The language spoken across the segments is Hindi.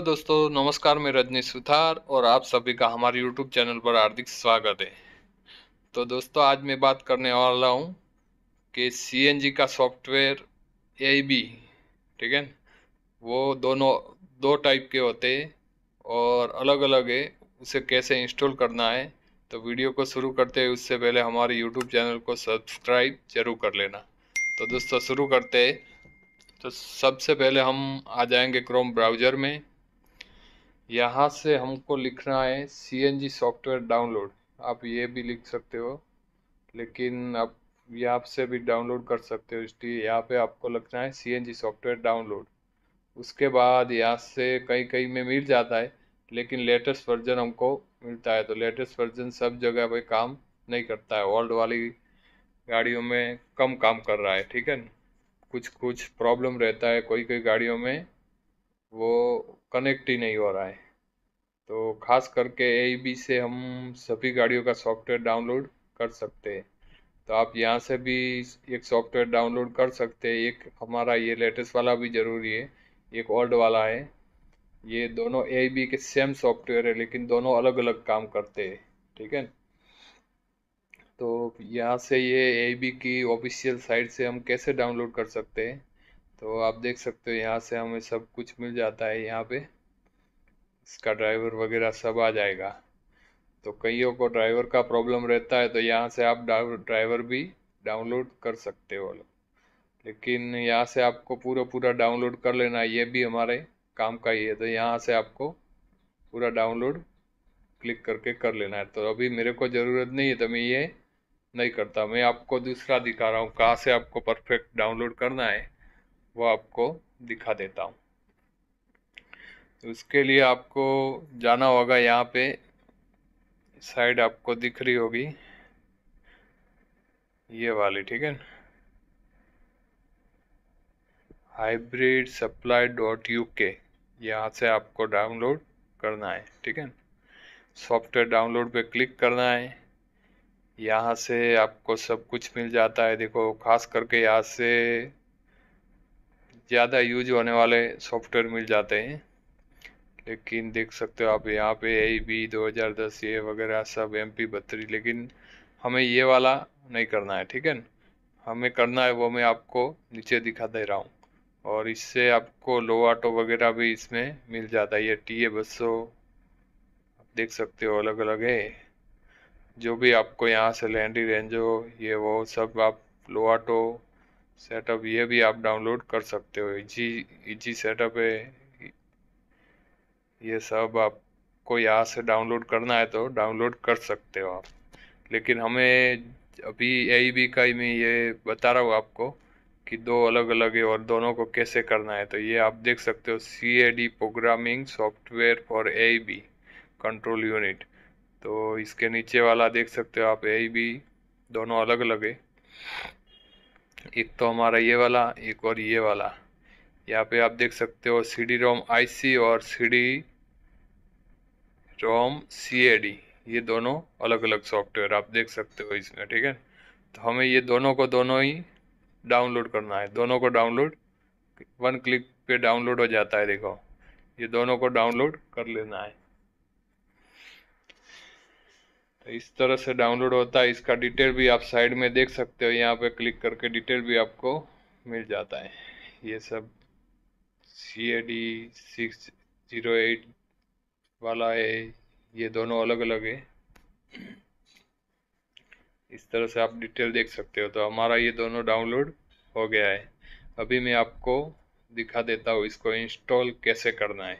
हेलो दोस्तों नमस्कार मैं रजनी सुथार और आप सभी का हमारे यूट्यूब चैनल पर हार्दिक स्वागत है तो दोस्तों आज मैं बात करने वाला हूँ कि सीएनजी का सॉफ्टवेयर ए बी ठीक है वो दोनों दो टाइप के होते हैं और अलग अलग है उसे कैसे इंस्टॉल करना है तो वीडियो को शुरू करते हैं उससे पहले हमारे यूट्यूब चैनल को सब्सक्राइब जरूर कर लेना तो दोस्तों शुरू करते हैं तो सबसे पहले हम आ जाएंगे क्रोम ब्राउज़र में यहाँ से हमको लिखना है सी सॉफ्टवेयर डाउनलोड आप ये भी लिख सकते हो लेकिन आप यहाँ से भी डाउनलोड कर सकते हो इसलिए यहाँ पे आपको लिखना है सी सॉफ्टवेयर डाउनलोड उसके बाद यहाँ से कहीं कहीं में मिल जाता है लेकिन लेटेस्ट वर्जन हमको मिलता है तो लेटेस्ट वर्जन सब जगह पे काम नहीं करता है ओल्ड वाली गाड़ियों में कम काम कर रहा है ठीक है कुछ कुछ प्रॉब्लम रहता है कोई कोई गाड़ियों में वो कनेक्ट ही नहीं हो रहा है तो खास करके ए बी से हम सभी गाड़ियों का सॉफ्टवेयर डाउनलोड कर सकते हैं तो आप यहाँ से भी एक सॉफ्टवेयर डाउनलोड कर सकते हैं एक हमारा ये लेटेस्ट वाला भी ज़रूरी है एक ओल्ड वाला है ये दोनों ए बी के सेम सॉफ्टवेयर है लेकिन दोनों अलग अलग काम करते हैं ठीक है तो यहाँ से ये ए बी की ऑफिशियल साइट से हम कैसे डाउनलोड कर सकते हैं तो आप देख सकते हो यहाँ से हमें सब कुछ मिल जाता है यहाँ पे इसका ड्राइवर वगैरह सब आ जाएगा तो कईयों को ड्राइवर का प्रॉब्लम रहता है तो यहाँ से आप ड्राइवर भी डाउनलोड कर सकते हो लोग लेकिन यहाँ से आपको पूरा पूरा डाउनलोड कर लेना ये भी हमारे काम का ही है तो यहाँ से आपको पूरा डाउनलोड क्लिक करके कर लेना है तो अभी मेरे को ज़रूरत नहीं है तो मैं ये नहीं करता मैं आपको दूसरा दिखा रहा हूँ कहाँ से आपको परफेक्ट डाउनलोड करना है वो आपको दिखा देता हूँ तो उसके लिए आपको जाना होगा यहाँ पे साइड आपको दिख रही होगी ये वाली ठीक है हाइब्रिड सप्लाई डॉट यू के यहाँ से आपको डाउनलोड करना है ठीक है सॉफ्टवेयर डाउनलोड पे क्लिक करना है यहाँ से आपको सब कुछ मिल जाता है देखो खास करके यहाँ से ज़्यादा यूज होने वाले सॉफ्टवेयर मिल जाते हैं लेकिन देख सकते हो आप यहाँ पे ए बी दो हज़ार दस ये वगैरह सब एम पी बत्तरी लेकिन हमें ये वाला नहीं करना है ठीक है न हमें करना है वो मैं आपको नीचे दिखा दे रहा हूँ और इससे आपको लो ऑटो वगैरह भी इसमें मिल जाता है ये टी ए बसो आप देख सकते हो अलग अलग है जो भी आपको यहाँ से लैंडी रेंजो ये वो सब आप लो ऑटो सेटअप ये भी आप डाउनलोड कर सकते हो इजी इजी सेटअप है ये सब आपको यहाँ से डाउनलोड करना है तो डाउनलोड कर सकते हो आप लेकिन हमें अभी ए बी e का ही मैं ये बता रहा हूँ आपको कि दो अलग अलग है और दोनों को कैसे करना है तो ये आप देख सकते हो C A D programming software for A B control unit तो इसके नीचे वाला देख सकते हो आप ए बी e दोनों अलग अलग है एक तो हमारा ये वाला एक और ये वाला यहाँ पे आप देख सकते हो सी डी रोम आई और सी डी रोम सी ये दोनों अलग अलग सॉफ्टवेयर आप देख सकते हो इसमें ठीक है तो हमें ये दोनों को दोनों ही डाउनलोड करना है दोनों को डाउनलोड वन क्लिक पे डाउनलोड हो जाता है देखो ये दोनों को डाउनलोड कर लेना है इस तरह से डाउनलोड होता है इसका डिटेल भी आप साइड में देख सकते हो यहाँ पे क्लिक करके डिटेल भी आपको मिल जाता है ये सब C A D six zero eight वाला है ये दोनों अलग अलग है इस तरह से आप डिटेल देख सकते हो तो हमारा ये दोनों डाउनलोड हो गया है अभी मैं आपको दिखा देता हूँ इसको इंस्टॉल कैसे करना है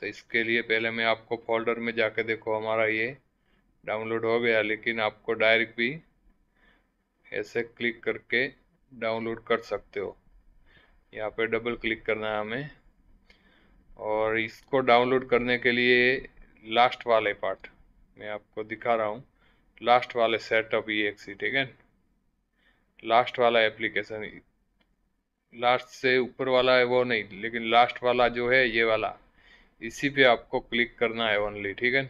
तो इसके लिए पहले मैं आपको फोल्डर में जाके देखो हमारा ये डाउनलोड हो गया लेकिन आपको डायरेक्ट भी ऐसे क्लिक करके डाउनलोड कर सकते हो यहाँ पे डबल क्लिक करना है हमें और इसको डाउनलोड करने के लिए लास्ट वाले पार्ट मैं आपको दिखा रहा हूँ लास्ट वाले सेटअप ई एक्सी ठीक है लास्ट वाला एप्लीकेशन लास्ट से ऊपर वाला है वो नहीं लेकिन लास्ट वाला जो है ये वाला इसी पे आपको क्लिक करना है ओनली ठीक है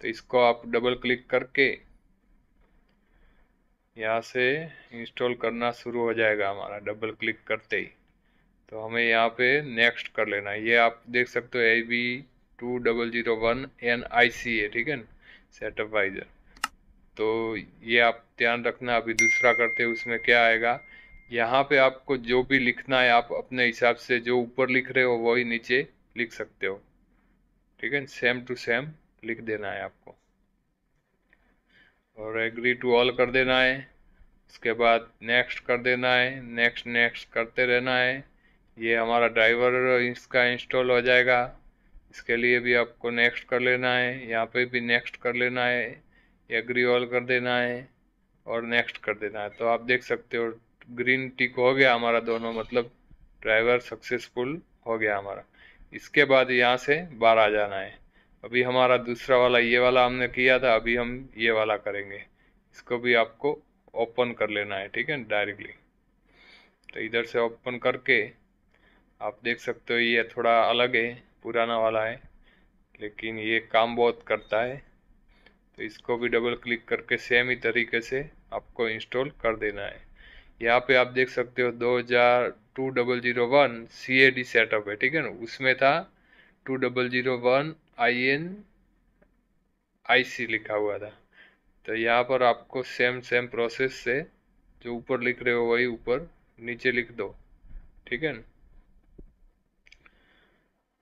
तो इसको आप डबल क्लिक करके यहाँ से इंस्टॉल करना शुरू हो जाएगा हमारा डबल क्लिक करते ही तो हमें यहाँ पे नेक्स्ट कर लेना है ये आप देख सकते हो A B two double zero one N I C है ठीक है ना सेटअप वाइजर तो ये आप ध्यान रखना अभी दूसरा करते हैं उसमें क्या आएगा यहाँ पे आपको जो भी लिखना है आप अपने हिसाब से जो ऊपर लिख रहे हो वही नीचे लिख सकते हो ठीक है सेम टू सेम लिख देना है आपको और एग्री टू ऑल कर देना है उसके बाद नेक्स्ट कर देना है नेक्स्ट नेक्स्ट करते रहना है ये हमारा ड्राइवर इसका इंस्टॉल हो जाएगा इसके लिए भी आपको नेक्स्ट कर लेना है यहाँ पे भी नेक्स्ट कर लेना है एग्री ऑल कर देना है और नेक्स्ट कर देना है तो आप देख सकते हो ग्रीन टिक हो गया हमारा दोनों मतलब ड्राइवर सक्सेसफुल हो गया हमारा इसके बाद यहाँ से बाहर आ जाना है अभी हमारा दूसरा वाला ये वाला हमने किया था अभी हम ये वाला करेंगे इसको भी आपको ओपन कर लेना है ठीक है डायरेक्टली तो इधर से ओपन करके आप देख सकते हो ये थोड़ा अलग है पुराना वाला है लेकिन ये काम बहुत करता है तो इसको भी डबल क्लिक करके सेम ही तरीके से आपको इंस्टॉल कर देना है यहाँ पे आप देख सकते हो दो हज़ार two double zero one C A D setup है ठीक है ना उसमें था two double zero one I N I C लिखा हुआ था तो यहाँ पर आपको सेम सेम प्रोसेस से जो ऊपर लिख रहे हो वही ऊपर नीचे लिख दो ठीक है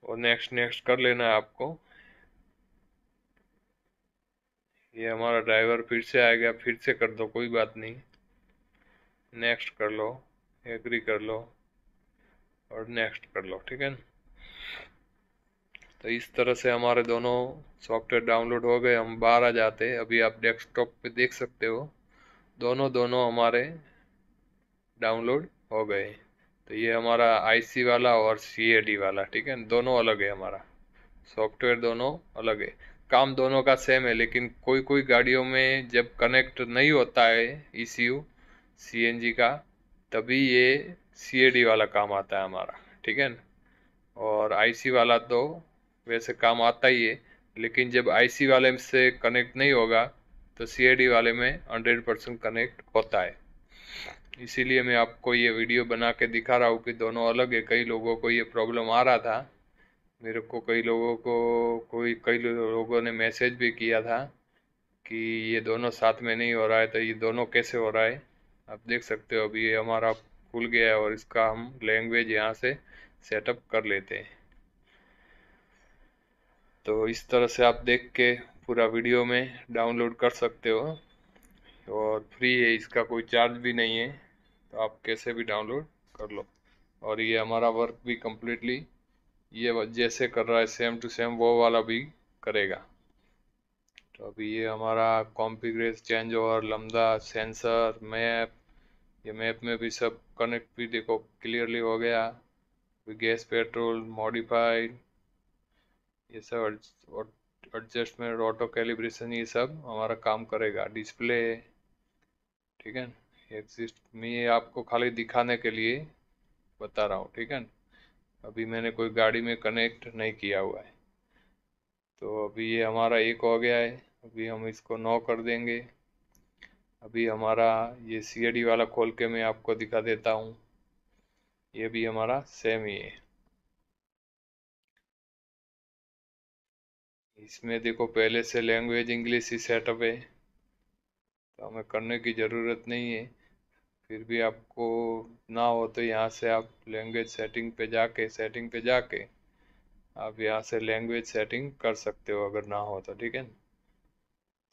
और नेक्स्ट नेक्स्ट कर लेना है आपको ये हमारा ड्राइवर फिर से आ गया फिर से कर दो कोई बात नहीं नेक्स्ट कर लो एग्री कर लो और नेक्स्ट कर लो ठीक है तो इस तरह से हमारे दोनों सॉफ्टवेयर डाउनलोड हो गए हम बाहर आ जाते अभी आप डेस्कटॉप पे देख सकते हो दोनों दोनों हमारे डाउनलोड हो गए तो ये हमारा आईसी वाला और सीएडी वाला ठीक है दोनों अलग है हमारा सॉफ्टवेयर दोनों अलग है काम दोनों का सेम है लेकिन कोई कोई गाड़ियों में जब कनेक्ट नहीं होता है ई e सी का तभी ये सी वाला काम आता है हमारा ठीक है और आईसी वाला तो वैसे काम आता ही है लेकिन जब आईसी वाले से कनेक्ट नहीं होगा तो सीआईडी वाले में हंड्रेड परसेंट कनेक्ट होता है इसीलिए मैं आपको ये वीडियो बना के दिखा रहा हूँ कि दोनों अलग है कई लोगों को ये प्रॉब्लम आ रहा था मेरे को कई लोगों को कोई कई लोगों ने मैसेज भी किया था कि ये दोनों साथ में नहीं हो रहा है तो ये दोनों कैसे हो रहा है आप देख सकते हो अभी ये हमारा खुल गया है और इसका हम लैंग्वेज यहाँ से सेटअप कर लेते हैं तो इस तरह से आप देख के पूरा वीडियो में डाउनलोड कर सकते हो और फ्री है इसका कोई चार्ज भी नहीं है तो आप कैसे भी डाउनलोड कर लो और ये हमारा वर्क भी कम्प्लीटली ये जैसे कर रहा है सेम टू सेम वो वाला भी करेगा तो अभी ये हमारा कॉम्पिग्रेस चेंज ओवर लम्बा सेंसर मैप ये मैप में भी सब कनेक्ट भी देखो क्लियरली हो गया गैस पेट्रोल मॉडिफाइड ये सब एडजस्टमेंट ऑटो कैलिब्रेशन ये सब हमारा काम करेगा डिस्प्ले ठीक है एग्जिस्ट मैं ये आपको खाली दिखाने के लिए बता रहा हूँ ठीक है अभी मैंने कोई गाड़ी में कनेक्ट नहीं किया हुआ है तो अभी ये हमारा एक हो गया है अभी हम इसको नौ कर देंगे अभी हमारा ये सी वाला खोल के मैं आपको दिखा देता हूँ ये भी हमारा सेम ही है इसमें देखो पहले से लैंग्वेज इंग्लिश ही सेटअप है तो हमें करने की ज़रूरत नहीं है फिर भी आपको ना हो तो यहाँ से आप लैंग्वेज सेटिंग पे जाके सेटिंग पे जाके आप यहाँ से लैंग्वेज सेटिंग कर सकते हो अगर ना हो तो ठीक है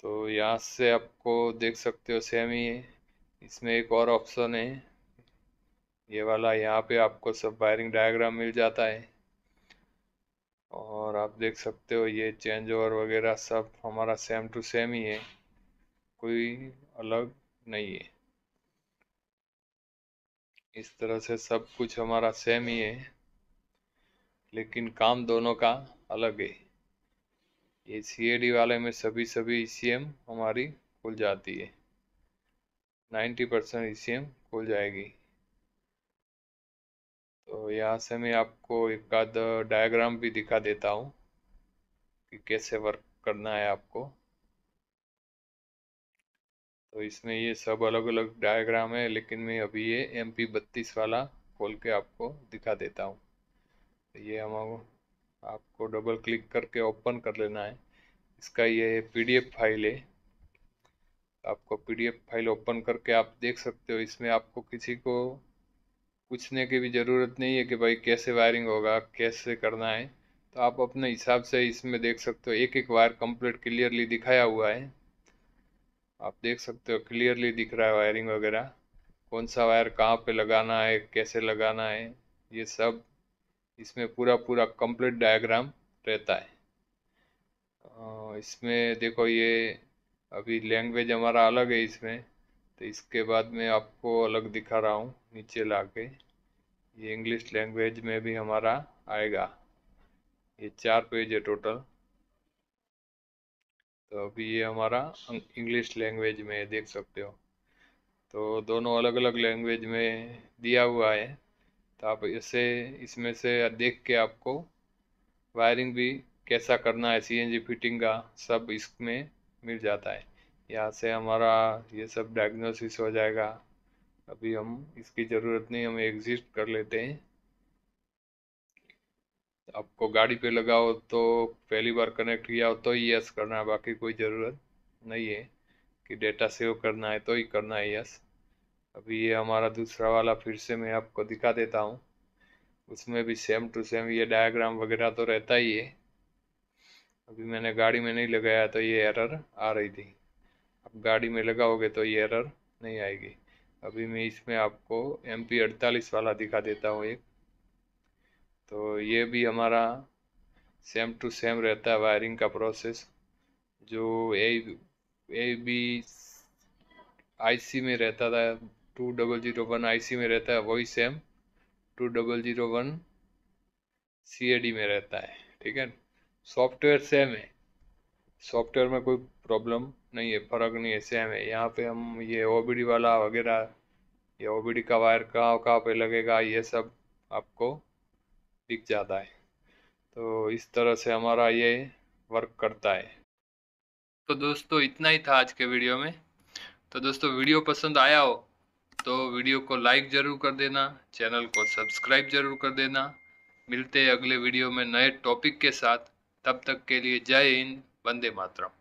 तो यहाँ से आपको देख सकते हो सेम ही है इसमें एक और ऑप्शन है ये वाला यहाँ पे आपको सब वायरिंग डायग्राम मिल जाता है और आप देख सकते हो ये चेंज ओवर वगैरह सब हमारा सेम टू सेम ही है कोई अलग नहीं है इस तरह से सब कुछ हमारा सेम ही है लेकिन काम दोनों का अलग है ये सी वाले में सभी सभी ई e हमारी खुल जाती है 90 परसेंट ई खुल जाएगी तो यहाँ से मैं आपको एक आध डायग्राम भी दिखा देता हूँ कि कैसे वर्क करना है आपको तो इसमें ये सब अलग अलग डायग्राम है लेकिन मैं अभी ये एम पी बत्तीस वाला खोल के आपको दिखा देता हूँ तो ये हम आपको डबल क्लिक करके ओपन कर लेना है इसका ये पी डी एफ फाइल है आपको P D F file open करके आप देख सकते हो इसमें आपको किसी को पूछने की भी ज़रूरत नहीं है कि भाई कैसे वायरिंग होगा कैसे करना है तो आप अपने हिसाब से इसमें देख सकते हो एक एक वायर कंप्लीट क्लियरली दिखाया हुआ है आप देख सकते हो क्लियरली दिख रहा है वायरिंग वगैरह कौन सा वायर कहाँ पे लगाना है कैसे लगाना है ये सब इसमें पूरा पूरा कंप्लीट डायग्राम रहता है इसमें देखो ये अभी लैंग्वेज हमारा अलग है इसमें तो इसके बाद मैं आपको अलग दिखा रहा हूँ नीचे ला के ये इंग्लिश लैंग्वेज में भी हमारा आएगा ये चार पेज है टोटल तो अभी ये हमारा इंग्लिश अं-, लैंग्वेज में देख सकते हो तो दोनों अलग अलग लैंग्वेज में दिया हुआ है तो आप इसे इसमें से देख के आपको वायरिंग भी कैसा करना है सी एन जी फिटिंग का सब इसमें मिल जाता है यहाँ से हमारा ये सब डायग्नोसिस हो जाएगा अभी हम इसकी ज़रूरत नहीं हम एग्जिस्ट कर लेते हैं आपको गाड़ी पे लगाओ तो पहली बार कनेक्ट किया हो तो ही यस करना है बाकी कोई ज़रूरत नहीं है कि डेटा सेव करना है तो ही करना है यस अभी ये हमारा दूसरा वाला फिर से मैं आपको दिखा देता हूँ उसमें भी सेम टू सेम ये डायग्राम वगैरह तो रहता ही है अभी मैंने गाड़ी में नहीं लगाया तो ये एरर आ रही थी गाड़ी में लगाओगे तो ये एरर नहीं आएगी अभी मैं इसमें आपको एम पी अड़तालीस वाला दिखा देता हूँ एक तो ये भी हमारा सेम टू सेम रहता है वायरिंग का प्रोसेस जो ए ए बी आईसी में रहता था two double zero one I में रहता है वही same two double zero one C में रहता है ठीक है सॉफ्टवेयर सेम है सॉफ्टवेयर में कोई प्रॉब्लम नहीं है फ़र्क नहीं है सेम है यहाँ पे हम ये ओ वाला वगैरह ये ओ का वायर कहाँ कहाँ पे लगेगा ये सब आपको दिख जाता है तो इस तरह से हमारा ये वर्क करता है तो दोस्तों इतना ही था आज के वीडियो में तो दोस्तों वीडियो पसंद आया हो तो वीडियो को लाइक ज़रूर कर देना चैनल को सब्सक्राइब ज़रूर कर देना मिलते हैं अगले वीडियो में नए टॉपिक के साथ तब तक के लिए जय हिंद वंदे मातरम